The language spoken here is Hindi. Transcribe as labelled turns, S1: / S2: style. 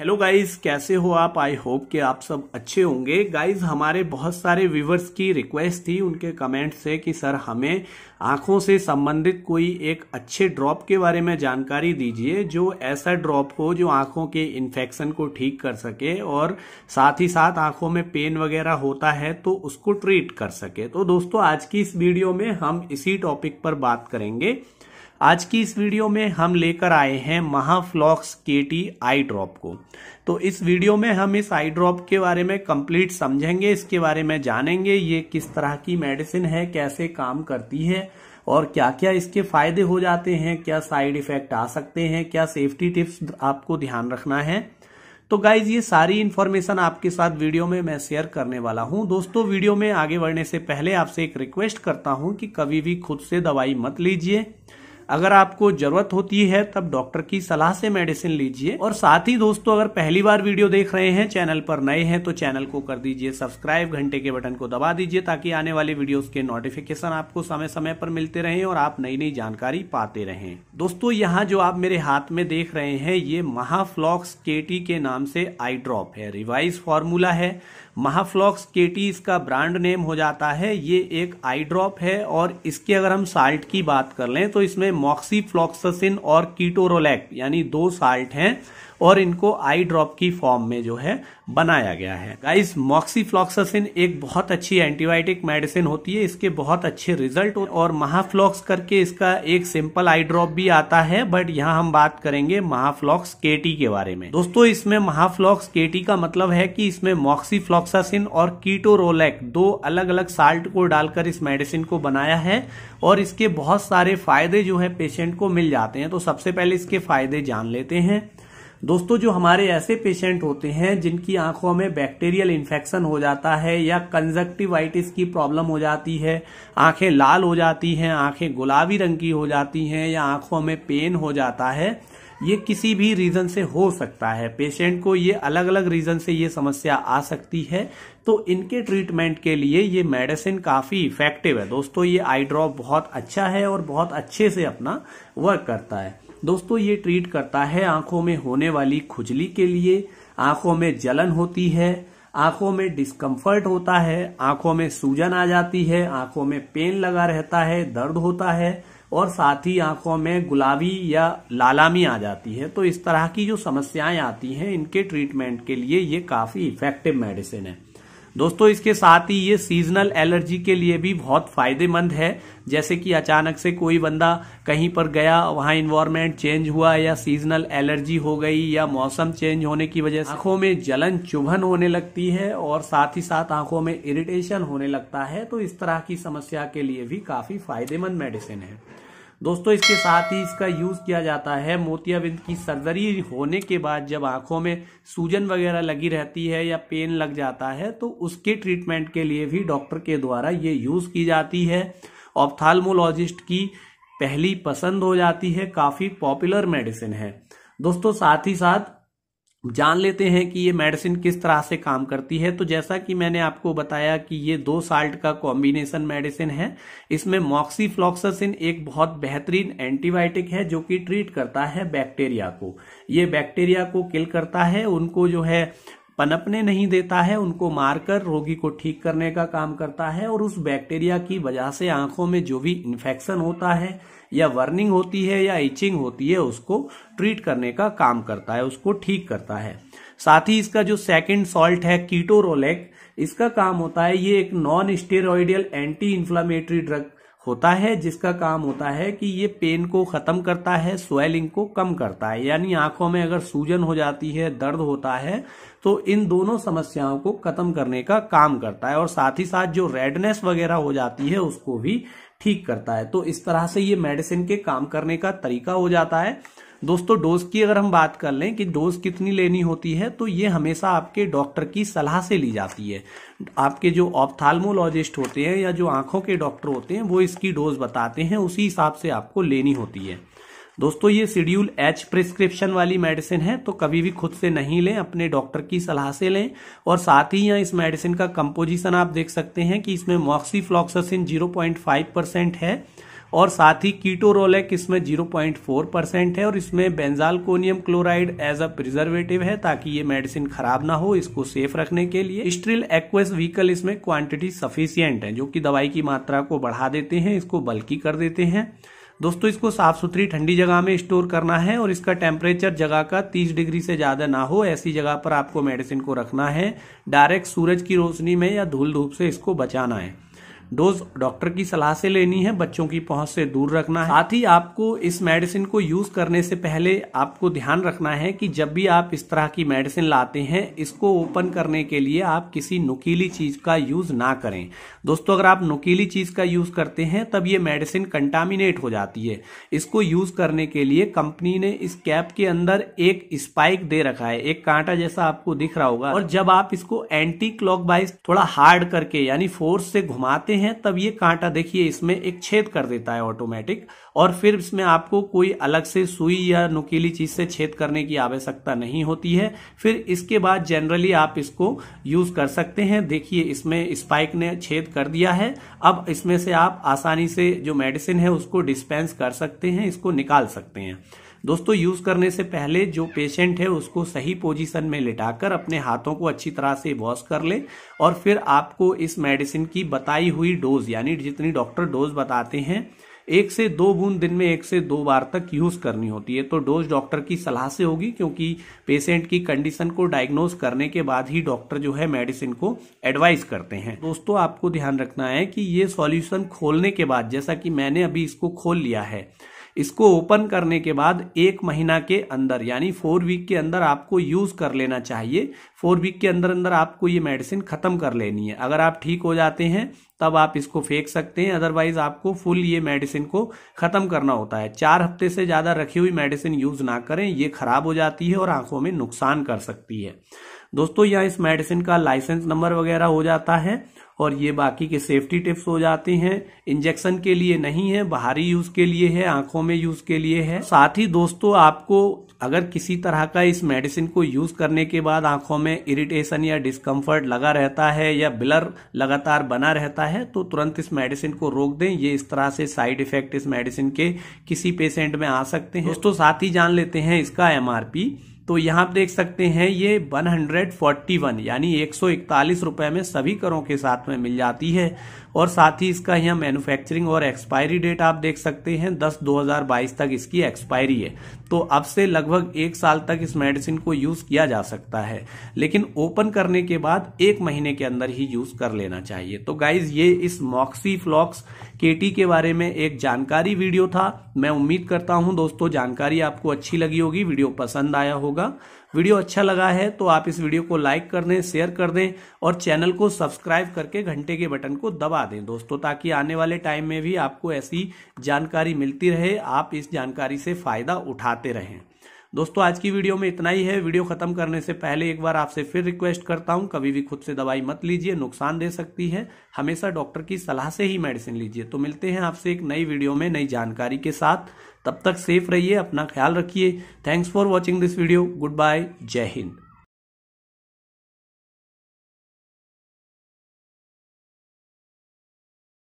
S1: हेलो गाइस कैसे हो आप आई होप कि आप सब अच्छे होंगे गाइस हमारे बहुत सारे व्यूवर्स की रिक्वेस्ट थी उनके कमेंट से कि सर हमें आँखों से संबंधित कोई एक अच्छे ड्रॉप के बारे में जानकारी दीजिए जो ऐसा ड्रॉप हो जो आँखों के इन्फेक्शन को ठीक कर सके और साथ ही साथ आंखों में पेन वगैरह होता है तो उसको ट्रीट कर सके तो दोस्तों आज की इस वीडियो में हम इसी टॉपिक पर बात करेंगे आज की इस वीडियो में हम लेकर आए हैं महाफ्लॉक्स के टी आई ड्रॉप को तो इस वीडियो में हम इस आई ड्रॉप के बारे में कंप्लीट समझेंगे इसके बारे में जानेंगे ये किस तरह की मेडिसिन है कैसे काम करती है और क्या क्या इसके फायदे हो जाते हैं क्या साइड इफेक्ट आ सकते हैं क्या सेफ्टी टिप्स आपको ध्यान रखना है तो गाइज ये सारी इन्फॉर्मेशन आपके साथ वीडियो में मैं शेयर करने वाला हूँ दोस्तों वीडियो में आगे बढ़ने से पहले आपसे एक रिक्वेस्ट करता हूँ कि कभी भी खुद से दवाई मत लीजिए अगर आपको जरूरत होती है तब डॉक्टर की सलाह से मेडिसिन लीजिए और साथ ही दोस्तों अगर पहली बार वीडियो देख रहे हैं चैनल पर नए हैं तो चैनल को कर दीजिए सब्सक्राइब घंटे के बटन को दबा दीजिए ताकि आने वाले वीडियोस के नोटिफिकेशन आपको समय समय पर मिलते रहें और आप नई नई जानकारी पाते रहें दोस्तों यहाँ जो आप मेरे हाथ में देख रहे हैं ये महाफ्लॉक्स केटी के नाम से आई ड्रॉप है रिवाइज फॉर्मूला है महाफ्लॉक्स के इसका ब्रांड नेम हो जाता है ये एक आई ड्रॉप है और इसके अगर हम साल्ट की बात कर लें तो इसमें मॉक्सीफ्लॉक्ससिन और कीटोरोलैक यानी दो साल्ट हैं और इनको आई ड्रॉप की फॉर्म में जो है बनाया गया है गाइस मॉक्सीफ्लॉक्सासिन एक बहुत अच्छी एंटीबायोटिक मेडिसिन होती है इसके बहुत अच्छे रिजल्ट और महाफ्लॉक्स करके इसका एक सिंपल आई ड्रॉप भी आता है बट यहाँ हम बात करेंगे महाफ्लॉक्स केटी के बारे में दोस्तों इसमें महाफ्लॉक्स केटी का मतलब है कि इसमें मॉक्सीफ्लॉक्सासिन और कीटोरोलैक दो अलग अलग साल्ट को डालकर इस मेडिसिन को बनाया है और इसके बहुत सारे फायदे जो है पेशेंट को मिल जाते हैं तो सबसे पहले इसके फायदे जान लेते हैं दोस्तों जो हमारे ऐसे पेशेंट होते हैं जिनकी आंखों में बैक्टीरियल इन्फेक्शन हो जाता है या कंजक्टिवाइटिस की प्रॉब्लम हो जाती है आंखें लाल हो जाती हैं आंखें गुलाबी रंग की हो जाती हैं या आंखों में पेन हो जाता है ये किसी भी रीजन से हो सकता है पेशेंट को ये अलग अलग रीजन से ये समस्या आ सकती है तो इनके ट्रीटमेंट के लिए ये मेडिसिन काफी इफेक्टिव है दोस्तों ये आई ड्रॉप बहुत अच्छा है और बहुत अच्छे से अपना वर्क करता है दोस्तों ये ट्रीट करता है आंखों में होने वाली खुजली के लिए आंखों में जलन होती है आंखों में डिस्कम्फर्ट होता है आंखों में सूजन आ जाती है आंखों में पेन लगा रहता है दर्द होता है और साथ ही आंखों में गुलाबी या लालामी आ जाती है तो इस तरह की जो समस्याएं आती हैं इनके ट्रीटमेंट के लिए ये काफ़ी इफेक्टिव मेडिसिन है दोस्तों इसके साथ ही ये सीजनल एलर्जी के लिए भी बहुत फायदेमंद है जैसे कि अचानक से कोई बंदा कहीं पर गया वहां इन्वायरमेंट चेंज हुआ या सीजनल एलर्जी हो गई या मौसम चेंज होने की वजह से आंखों में जलन चुभन होने लगती है और साथ ही साथ आंखों में इरिटेशन होने लगता है तो इस तरह की समस्या के लिए भी काफी फायदेमंद मेडिसिन है दोस्तों इसके साथ ही इसका यूज़ किया जाता है मोतियाबिंद की सर्जरी होने के बाद जब आंखों में सूजन वगैरह लगी रहती है या पेन लग जाता है तो उसके ट्रीटमेंट के लिए भी डॉक्टर के द्वारा ये यूज़ की जाती है ऑप्थाल्मोलॉजिस्ट की पहली पसंद हो जाती है काफ़ी पॉपुलर मेडिसिन है दोस्तों साथ ही साथ जान लेते हैं कि ये मेडिसिन किस तरह से काम करती है तो जैसा कि मैंने आपको बताया कि ये दो साल्ट का कॉम्बिनेशन मेडिसिन है इसमें मॉक्सीफ्लॉक्सासिन एक बहुत बेहतरीन एंटीबायोटिक है जो कि ट्रीट करता है बैक्टीरिया को ये बैक्टीरिया को किल करता है उनको जो है पनपने नहीं देता है उनको मारकर रोगी को ठीक करने का काम करता है और उस बैक्टीरिया की वजह से आंखों में जो भी इन्फेक्शन होता है या वर्निंग होती है या इचिंग होती है उसको ट्रीट करने का काम करता है उसको ठीक करता है साथ ही इसका जो सेकंड सॉल्ट है कीटोरोलेक इसका काम होता है ये एक non steroidal anti inflammatory drug होता है जिसका काम होता है कि ये पेन को खत्म करता है स्वेलिंग को कम करता है यानी आंखों में अगर सूजन हो जाती है दर्द होता है तो इन दोनों समस्याओं को खत्म करने का काम करता है और साथ ही साथ जो रेडनेस वगैरह हो जाती है उसको भी ठीक करता है तो इस तरह से ये मेडिसिन के काम करने का तरीका हो जाता है दोस्तों डोज की अगर हम बात कर लें कि डोज कितनी लेनी होती है तो ये हमेशा आपके डॉक्टर की सलाह से ली जाती है आपके जो ऑप्थाल्मोलॉजिस्ट होते हैं या जो आंखों के डॉक्टर होते हैं वो इसकी डोज बताते हैं उसी हिसाब से आपको लेनी होती है दोस्तों ये शेड्यूल एच प्रिस्क्रिप्शन वाली मेडिसिन है तो कभी भी खुद से नहीं लें अपने डॉक्टर की सलाह से लें और साथ ही यहाँ इस मेडिसिन का कंपोजिशन आप देख सकते हैं कि इसमें मॉक्सी फ्लॉक्सिन परसेंट है और साथ ही कीटोरोलैक इसमें 0.4 परसेंट है और इसमें benzalkonium chloride as a preservative है ताकि ये मेडिसिन खराब ना हो इसको सेफ रखने के लिए स्ट्रिल एक्वेस व्हीकल इसमें क्वांटिटी सफिशियंट है जो कि दवाई की मात्रा को बढ़ा देते हैं इसको बल्कि कर देते हैं दोस्तों इसको साफ सुथरी ठंडी जगह में स्टोर करना है और इसका टेम्परेचर जगह का तीस डिग्री से ज़्यादा ना हो ऐसी जगह पर आपको मेडिसिन को रखना है डायरेक्ट सूरज की रोशनी में या धूल धूप से इसको बचाना है डोज डॉक्टर की सलाह से लेनी है बच्चों की पहुंच से दूर रखना है साथ ही आपको इस मेडिसिन को यूज करने से पहले आपको ध्यान रखना है कि जब भी आप इस तरह की मेडिसिन लाते हैं इसको ओपन करने के लिए आप किसी नुकीली चीज का यूज ना करें दोस्तों अगर आप नुकीली चीज का यूज करते हैं तब ये मेडिसिन कंटामिनेट हो जाती है इसको यूज करने के लिए कंपनी ने इस कैप के अंदर एक स्पाइक दे रखा है एक कांटा जैसा आपको दिख रहा होगा और जब आप इसको एंटी क्लॉक थोड़ा हार्ड करके यानी फोर्स से घुमाते हैं तब ये कांटा देखिए इसमें एक छेद कर देता है ऑटोमेटिक और फिर इसमें आपको कोई अलग से सुई या नुकीली चीज से छेद करने की आवश्यकता नहीं होती है फिर इसके बाद जनरली आप इसको यूज कर सकते हैं देखिए इसमें स्पाइक ने छेद कर दिया है अब इसमें से आप आसानी से जो मेडिसिन है उसको डिस्पेंस कर सकते हैं इसको निकाल सकते हैं दोस्तों यूज करने से पहले जो पेशेंट है उसको सही पोजीशन में लिटाकर अपने हाथों को अच्छी तरह से वॉश कर ले और फिर आपको इस मेडिसिन की बताई हुई डोज यानी जितनी डॉक्टर डोज बताते हैं एक से दो बूंद दिन में एक से दो बार तक यूज करनी होती है तो डोज डॉक्टर की सलाह से होगी क्योंकि पेशेंट की कंडीशन को डायग्नोज करने के बाद ही डॉक्टर जो है मेडिसिन को एडवाइस करते हैं दोस्तों आपको ध्यान रखना है कि ये सॉल्यूशन खोलने के बाद जैसा कि मैंने अभी इसको खोल लिया है इसको ओपन करने के बाद एक महीना के अंदर यानी फोर वीक के अंदर आपको यूज़ कर लेना चाहिए फोर वीक के अंदर अंदर आपको ये मेडिसिन ख़त्म कर लेनी है अगर आप ठीक हो जाते हैं तब आप इसको फेंक सकते हैं अदरवाइज आपको फुल ये मेडिसिन को ख़त्म करना होता है चार हफ्ते से ज़्यादा रखी हुई मेडिसिन यूज़ ना करें ये ख़राब हो जाती है और आंखों में नुकसान कर सकती है दोस्तों यहाँ इस मेडिसिन का लाइसेंस नंबर वगैरह हो जाता है और ये बाकी के सेफ्टी टिप्स हो जाते हैं इंजेक्शन के लिए नहीं है बाहरी यूज के लिए है आंखों में यूज के लिए है साथ ही दोस्तों आपको अगर किसी तरह का इस मेडिसिन को यूज करने के बाद आंखों में इरिटेशन या डिस्कम्फर्ट लगा रहता है या ब्लर लगातार बना रहता है तो तुरंत इस मेडिसिन को रोक दें ये इस तरह से साइड इफेक्ट इस मेडिसिन के किसी पेशेंट में आ सकते हैं दोस्तों साथ ही जान लेते हैं इसका एमआरपी तो यहां आप देख सकते हैं ये 141 यानी एक रुपए में सभी करों के साथ में मिल जाती है और साथ ही इसका यहाँ मैन्युफैक्चरिंग और एक्सपायरी डेट आप देख सकते हैं 10 2022 तक इसकी एक्सपायरी है तो अब से लगभग एक साल तक इस मेडिसिन को यूज किया जा सकता है लेकिन ओपन करने के बाद एक महीने के अंदर ही यूज कर लेना चाहिए तो गाइज ये इस मॉक्सी फ्लॉक्स केटी के बारे में एक जानकारी वीडियो था मैं उम्मीद करता हूं दोस्तों जानकारी आपको अच्छी लगी होगी वीडियो पसंद आया होगा वीडियो अच्छा लगा है तो आप इस वीडियो को लाइक कर दें शेयर कर दें और चैनल को सब्सक्राइब करके घंटे के बटन को दबा दें दोस्तों ताकि आने वाले टाइम में भी आपको ऐसी जानकारी मिलती रहे आप इस जानकारी से फायदा उठाते रहें दोस्तों आज की वीडियो में इतना ही है वीडियो खत्म करने से पहले एक बार आपसे फिर रिक्वेस्ट करता हूं कभी भी खुद से दवाई मत लीजिए नुकसान दे सकती है हमेशा डॉक्टर की सलाह से ही मेडिसिन लीजिए तो मिलते हैं आपसे एक नई वीडियो में नई जानकारी के साथ तब तक सेफ रहिए अपना ख्याल रखिए thanks for watching this video good bye जय हिंद